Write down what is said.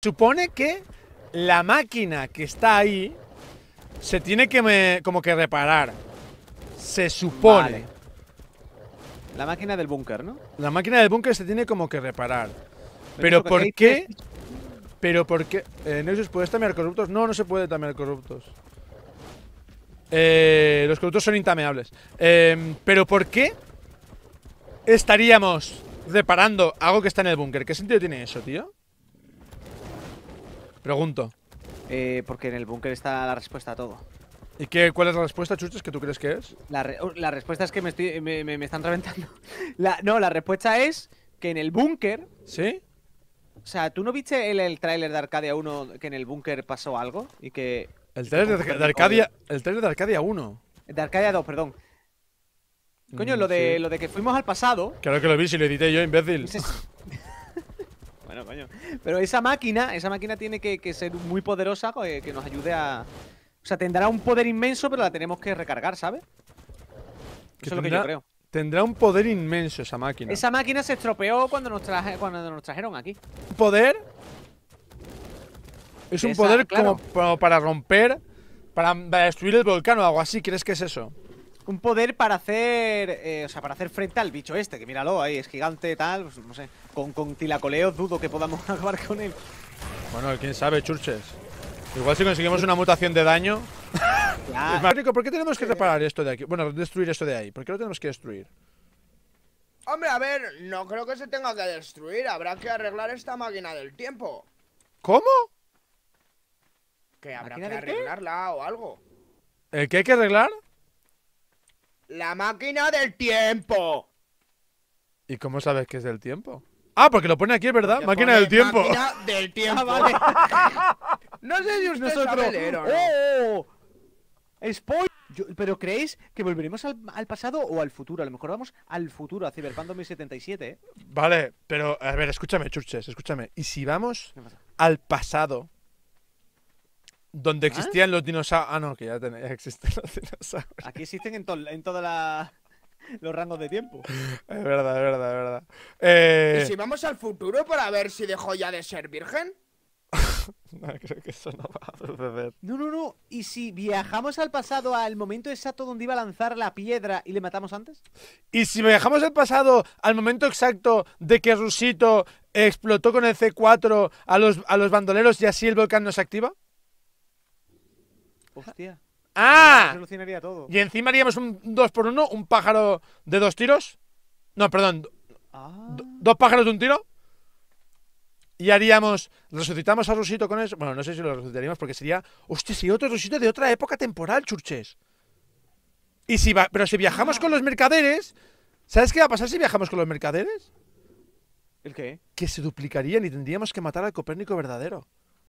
Supone que la máquina que está ahí se tiene que como que reparar. Se supone. La máquina del búnker, ¿no? La máquina del búnker se tiene como que reparar. Pero, ¿por qué? Pero ¿por qué? Eh, ¿Nexus puedes tamear corruptos? No, no se puede tamear corruptos. Eh, los corruptos son intameables. Eh, pero ¿por qué estaríamos reparando algo que está en el búnker? ¿Qué sentido tiene eso, tío? Pregunto. Eh, porque en el búnker está la respuesta a todo. ¿Y qué, cuál es la respuesta, Chuches, que tú crees que es? Oh, la, respuesta es que me, estoy, me, están reventando. no, la respuesta es que en el búnker. ¿Sí? O sea, ¿tú no viste el, el tráiler de Arcadia 1 que en el búnker pasó algo? Y que. El tráiler de, Arcadia. El tráiler de Arcadia 1. De Arcadia 2, perdón. Coño, mm, lo, de, lo de que fuimos al pasado. Claro que lo vi si lo edité yo, imbécil. Pero esa máquina, esa máquina tiene que, ser muy poderosa, eh, que, nos ayude a... O sea, tendrá un poder inmenso, pero la tenemos que recargar, ¿sabes? Eso es lo que yo creo. Tendrá un poder inmenso esa máquina. Esa máquina se estropeó cuando nos, traje, cuando nos trajeron aquí. ¿Poder? Es un poder como para romper, para destruir el volcán o algo así. ¿Crees que es eso? un poder para hacer eh, o sea, para hacer frente al bicho este, que míralo, ahí es gigante, tal, pues, no sé, con, con tilacoleo dudo que podamos acabar con él. Bueno, quién sabe, churches. Igual si conseguimos una mutación de daño. Claro. ¿por qué tenemos que reparar esto de aquí? Bueno, destruir esto de ahí. ¿Por qué lo tenemos que destruir? Hombre, a ver, no creo que se tenga que destruir. Habrá que arreglar esta máquina del tiempo. ¿Cómo? Que habrá que arreglarla o algo. ¿El qué hay que arreglar? La máquina del tiempo. ¿Y cómo sabes que es del tiempo? Ah, porque lo pone aquí, ¿verdad? Máquina del tiempo. Máquina del tiempo. Ah, vale. no sé si Nosotros... ¡Oh! Spoiler. ¿Pero creéis que volveremos al, pasado o al futuro? A lo mejor vamos al futuro, a Cyberpunk 2077. ¿eh? Vale, pero a ver, escúchame, Chuches, escúchame. ¿Y si vamos al pasado donde ¿Ah? existían los dinosaurios. Ah, no, que ya, existen los dinosaurios. Aquí existen en, todos los rangos de tiempo. Es verdad, es verdad, es verdad. Eh, ¿Y si vamos al futuro para ver si dejó ya de ser virgen? no, creo que eso no va a suceder. No, no, no. ¿Y si viajamos al pasado al momento exacto donde iba a lanzar la piedra y le matamos antes? ¿Y si viajamos al pasado al momento exacto de que Rusito explotó con el C4 a a los bandoleros y así el volcán no se activa? Hostia. ¡Ah! todo. Y encima haríamos un 2 por 1 un pájaro de dos tiros. No, perdón. Ah. Dos pájaros de un tiro. Y haríamos. Resucitamos a Rusito con eso. Bueno, no sé si lo resucitaríamos porque sería. Hostia, si otro Rosito de otra época temporal, churches. Y si va, pero si viajamos ah. con los mercaderes. ¿Sabes qué va a pasar si viajamos con los mercaderes? ¿El qué? Que se duplicarían y tendríamos que matar al Copérnico verdadero.